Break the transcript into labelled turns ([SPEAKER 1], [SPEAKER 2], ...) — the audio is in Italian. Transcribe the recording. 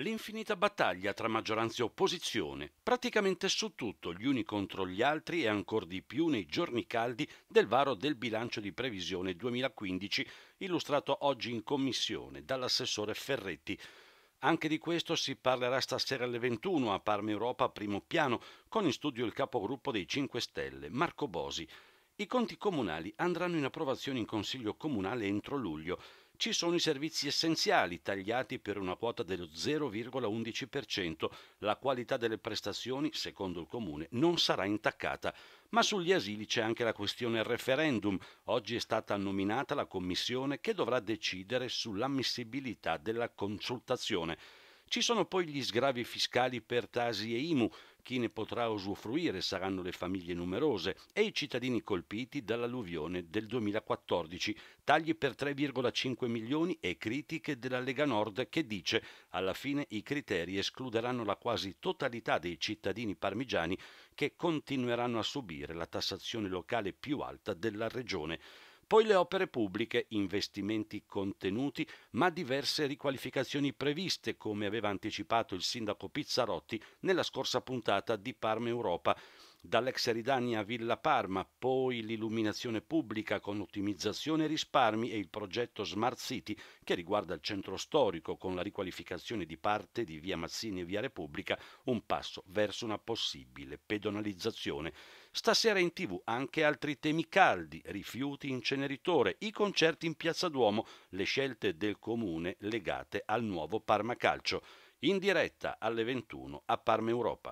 [SPEAKER 1] L'infinita battaglia tra maggioranza e opposizione, praticamente su tutto, gli uni contro gli altri e ancor di più nei giorni caldi del varo del bilancio di previsione 2015, illustrato oggi in commissione dall'assessore Ferretti. Anche di questo si parlerà stasera alle 21 a Parma Europa primo piano, con in studio il capogruppo dei 5 Stelle, Marco Bosi. I conti comunali andranno in approvazione in Consiglio Comunale entro luglio. Ci sono i servizi essenziali tagliati per una quota dello 0,11%. La qualità delle prestazioni, secondo il Comune, non sarà intaccata. Ma sugli asili c'è anche la questione referendum. Oggi è stata nominata la commissione che dovrà decidere sull'ammissibilità della consultazione. Ci sono poi gli sgravi fiscali per Tasi e IMU, chi ne potrà usufruire saranno le famiglie numerose e i cittadini colpiti dall'alluvione del 2014. Tagli per 3,5 milioni e critiche della Lega Nord che dice alla fine i criteri escluderanno la quasi totalità dei cittadini parmigiani che continueranno a subire la tassazione locale più alta della regione. Poi le opere pubbliche, investimenti contenuti, ma diverse riqualificazioni previste, come aveva anticipato il sindaco Pizzarotti nella scorsa puntata di Parma Europa, dall'ex Eridania a Villa Parma, poi l'illuminazione pubblica con ottimizzazione e risparmi e il progetto Smart City che riguarda il centro storico con la riqualificazione di parte di via Mazzini e via Repubblica, un passo verso una possibile pedonalizzazione. Stasera in tv anche altri temi caldi, rifiuti inceneritore, i concerti in Piazza Duomo, le scelte del comune legate al nuovo Parma Calcio. In diretta alle 21 a Parma Europa.